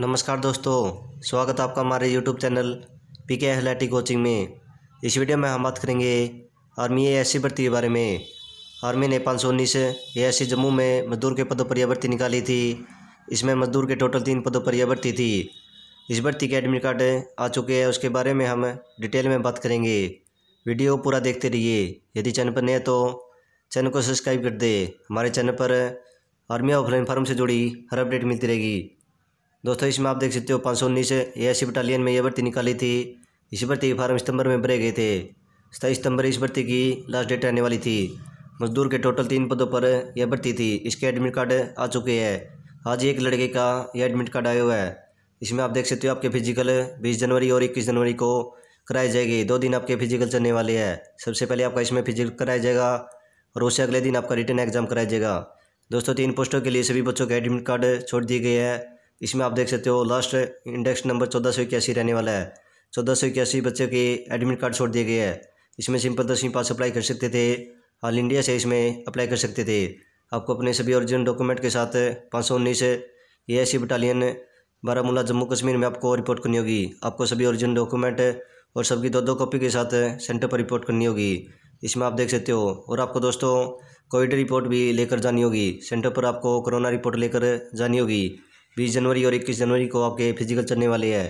नमस्कार दोस्तों स्वागत है आपका हमारे यूट्यूब चैनल पी के एहलाटी कोचिंग में इस वीडियो में हम बात करेंगे आर्मी ए एस भर्ती के बारे में आर्मी ने पाँच सौ उन्नीस ए जम्मू में मजदूर के पदों पर यह भर्ती निकाली थी इसमें मजदूर के टोटल तीन पदों पर यह भर्ती थी इस भर्ती के एडमिट कार्ड आ चुके हैं उसके बारे में हम डिटेल में बात करेंगे वीडियो पूरा देखते रहिए यदि चैनल पर नए तो चैनल को सब्सक्राइब कर दे हमारे चैनल पर आर्मी ऑफलाइन फॉर्म से जुड़ी हर अपडेट मिलती रहेगी दोस्तों इसमें आप देख सकते हो पाँच सौ उन्नीस ए ऐसी बटालियन में यह भर्ती निकाली थी इस भर्ती फार्म सितंबर में भरे गए थे सताईस सितंबर इस भर्ती की लास्ट डेट रहने वाली थी मजदूर के टोटल तीन पदों पर यह भर्ती थी इसके एडमिट कार्ड आ चुके हैं आज एक लड़के का यह एडमिट कार्ड आया हुआ है इसमें आप देख सकते हो आपके फिजिकल बीस जनवरी और इक्कीस जनवरी को कराई जाएगी दो दिन आपके फिजिकल चलने वाले हैं सबसे पहले आपका इसमें फिजिकल कराया जाएगा और उससे अगले दिन आपका रिटर्न एग्जाम कराया जाएगा दोस्तों तीन पोस्टों के लिए सभी बच्चों के एडमिट कार्ड छोड़ दिए गए हैं इसमें आप देख सकते हो लास्ट इंडेक्स नंबर चौदह सौ इक्यासी रहने वाला है चौदह सौ इक्यासी बच्चे के एडमिट कार्ड छोड़ दिए गए हैं इसमें सिंपल दसवीं पास अप्लाई कर सकते थे ऑल इंडिया से इसमें अप्लाई कर सकते थे आपको अपने सभी ओरिजिनल डॉक्यूमेंट के साथ पाँच सौ उन्नीस A C battalion Baramulla Jammu Kashmir में आपको रिपोर्ट करनी होगी आपको सभी ओरिजिनल डॉक्यूमेंट और सबकी दो दो कॉपी के साथ सेंटर पर रिपोर्ट करनी होगी इसमें आप देख सकते हो और आपको दोस्तों कोविड रिपोर्ट भी लेकर जानी होगी सेंटर पर आपको कोरोना रिपोर्ट लेकर जानी होगी बीस जनवरी और इक्कीस जनवरी को आपके फिजिकल चलने वाले है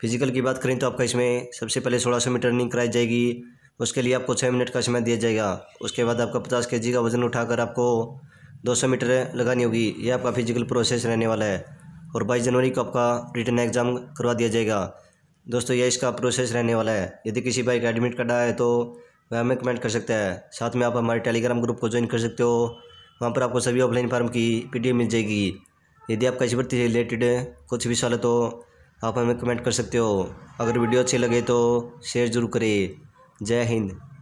फिजिकल की बात करें तो आपका इसमें सबसे पहले सोलह सौ मीटर रनिंग कराई जाएगी उसके लिए आपको छः मिनट का समय दिया जाएगा उसके बाद आपका पचास के का वजन उठाकर आपको दो सौ मीटर लगानी होगी यह आपका फिजिकल प्रोसेस रहने वाला है और बाईस जनवरी को आपका रिटर्न एग्ज़ाम करवा दिया जाएगा दोस्तों यह इसका प्रोसेस रहने वाला है यदि किसी भाई का एडमिट कार्ड है तो वह हमें कमेंट कर सकता है साथ में आप हमारे टेलीग्राम ग्रुप को ज्वाइन कर सकते हो वहाँ पर आपको सभी ऑफलाइन फार्म की पीडीएफ मिल जाएगी यदि आपका इस भर्ती से रिलेटेड कुछ भी सवाल है तो आप हमें कमेंट कर सकते हो अगर वीडियो अच्छी लगे तो शेयर जरूर करें जय हिंद